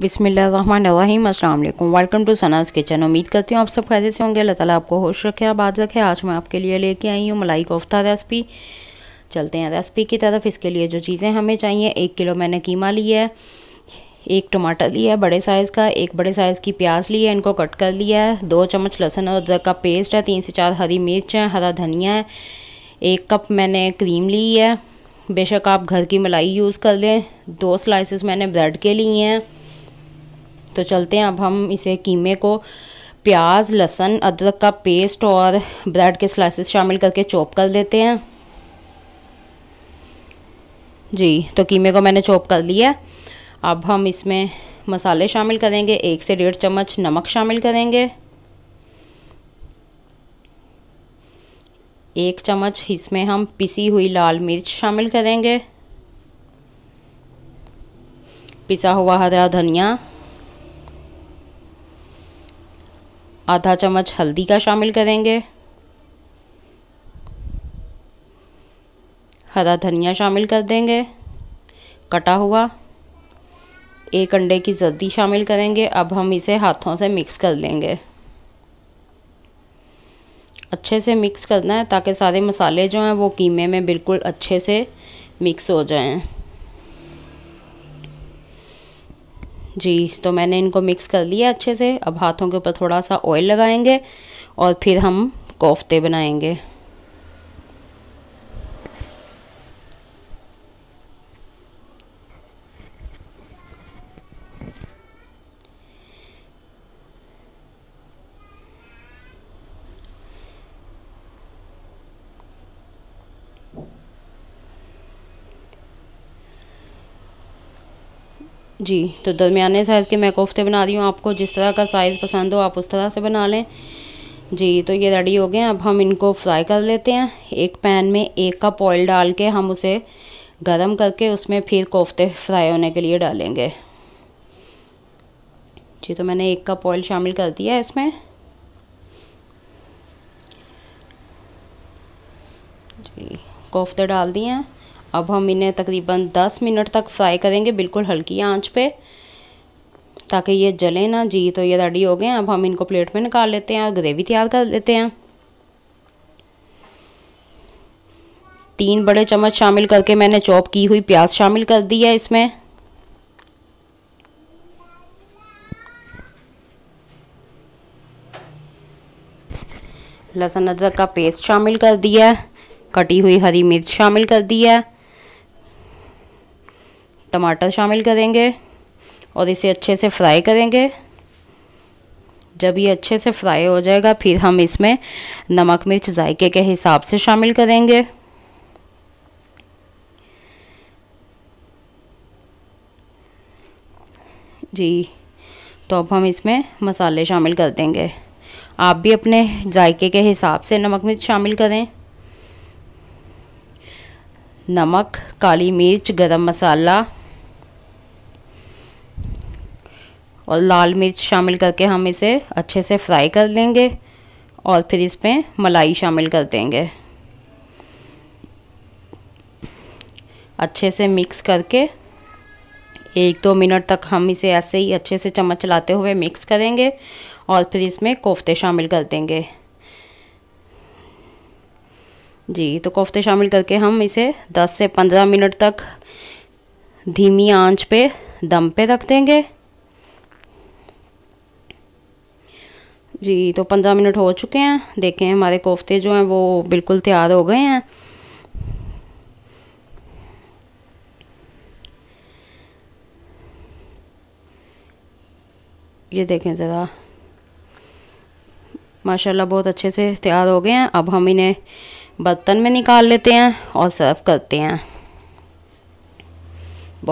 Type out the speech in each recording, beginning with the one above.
बिसमीम अल्लाम welcome to सनाज kitchen उम्मीद करती हूँ आप सब खैर से होंगे अल्लाह ताला आपको होश रखे आबाद रखे आज मैं आपके लिए लेके आई हूँ मलाई कोफ्ता रेसिपी चलते हैं रेसिपी की तरफ इसके लिए जो चीज़ें हमें चाहिए एक किलो मैंने कीमा लिया है एक टमाटर लिया है बड़े साइज़ का एक बड़े साइज़ की प्याज ली है इनको कट कर लिया है दो चम्मच लहसुन और अदरक का पेस्ट है तीन से चार हरी मिर्च है हरा धनिया है एक कप मैंने क्रीम ली है बेशक आप घर की मलाई यूज़ कर लें दो स्लाइसेस मैंने ब्रेड के लिए हैं तो चलते हैं अब हम इसे कीमे को प्याज लहसन अदरक का पेस्ट और ब्रेड के स्लाइसेस शामिल करके चॉप कर देते हैं जी तो कीमे को मैंने चॉप कर लिया अब हम इसमें मसाले शामिल करेंगे एक से डेढ़ चम्मच नमक शामिल करेंगे एक चम्मच इसमें हम पिसी हुई लाल मिर्च शामिल करेंगे पिसा हुआ हरा धनिया आधा चम्मच हल्दी का शामिल करेंगे हरा धनिया शामिल कर देंगे कटा हुआ एक अंडे की जर्दी शामिल करेंगे अब हम इसे हाथों से मिक्स कर लेंगे अच्छे से मिक्स करना है ताकि सारे मसाले जो हैं वो कीमे में बिल्कुल अच्छे से मिक्स हो जाएं जी तो मैंने इनको मिक्स कर लिया अच्छे से अब हाथों के ऊपर थोड़ा सा ऑयल लगाएंगे और फिर हम कोफ्ते बनाएंगे जी तो दरमियाने साइज़ के मैं कोफ्ते बना रही हूँ आपको जिस तरह का साइज़ पसंद हो आप उस तरह से बना लें जी तो ये रेडी हो गए अब हम इनको फ्राई कर लेते हैं एक पैन में एक कप ऑयल डाल के हम उसे गर्म करके उसमें फिर कोफ्ते फ्राई होने के लिए डालेंगे जी तो मैंने एक कप ऑयल शामिल कर दिया है इसमें जी कोफ्ते डाल दिए हैं अब हम इन्हें तकरीबन 10 मिनट तक फ्राई करेंगे बिल्कुल हल्की आंच पे ताकि ये जले ना जी तो ये रेडी हो गए हैं अब हम इनको प्लेट में निकाल लेते हैं और ग्रेवी तैयार कर लेते हैं तीन बड़े चम्मच शामिल करके मैंने चॉप की हुई प्याज शामिल कर दी है इसमें लहसुन अदरक का पेस्ट शामिल कर दिया है कटी हुई हरी मिर्च शामिल कर दी है टमाटर शामिल करेंगे और इसे अच्छे से फ्राई करेंगे जब ये अच्छे से फ्राई हो जाएगा फिर हम इसमें नमक मिर्च जायके के हिसाब से शामिल करेंगे जी तो अब हम इसमें मसाले शामिल कर देंगे आप भी अपने जायके के हिसाब से नमक मिर्च शामिल करें नमक काली मिर्च गरम मसाला और लाल मिर्च शामिल करके हम इसे अच्छे से फ्राई कर लेंगे और फिर इसमें मलाई शामिल कर देंगे अच्छे से मिक्स करके एक दो मिनट तक हम इसे ऐसे ही अच्छे से चम्मच चलाते हुए मिक्स करेंगे और फिर इसमें कोफ्ते शामिल कर देंगे जी तो कोफ्ते शामिल करके हम इसे 10 से 15 मिनट तक धीमी आंच पे दम पे रख देंगे जी तो पंद्रह मिनट हो चुके हैं देखें हमारे कोफ्ते जो हैं वो बिल्कुल तैयार हो गए हैं ये देखें ज़रा माशाल्लाह बहुत अच्छे से तैयार हो गए हैं अब हम इन्हें बर्तन में निकाल लेते हैं और सर्व करते हैं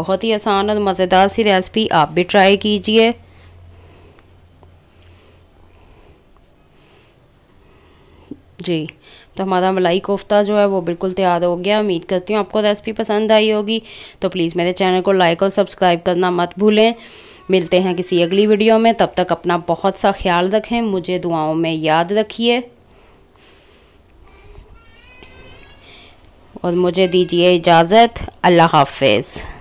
बहुत ही आसान और मज़ेदार सी रेसिपी आप भी ट्राई कीजिए जी तो हमारा मलाई कोफ्ता जो है वो बिल्कुल तैयार हो गया उम्मीद करती हूँ आपको रेसिपी पसंद आई होगी तो प्लीज़ मेरे चैनल को लाइक और सब्सक्राइब करना मत भूलें मिलते हैं किसी अगली वीडियो में तब तक अपना बहुत सा ख्याल रखें मुझे दुआओं में याद रखिए और मुझे दीजिए इजाज़त अल्लाह हाफिज़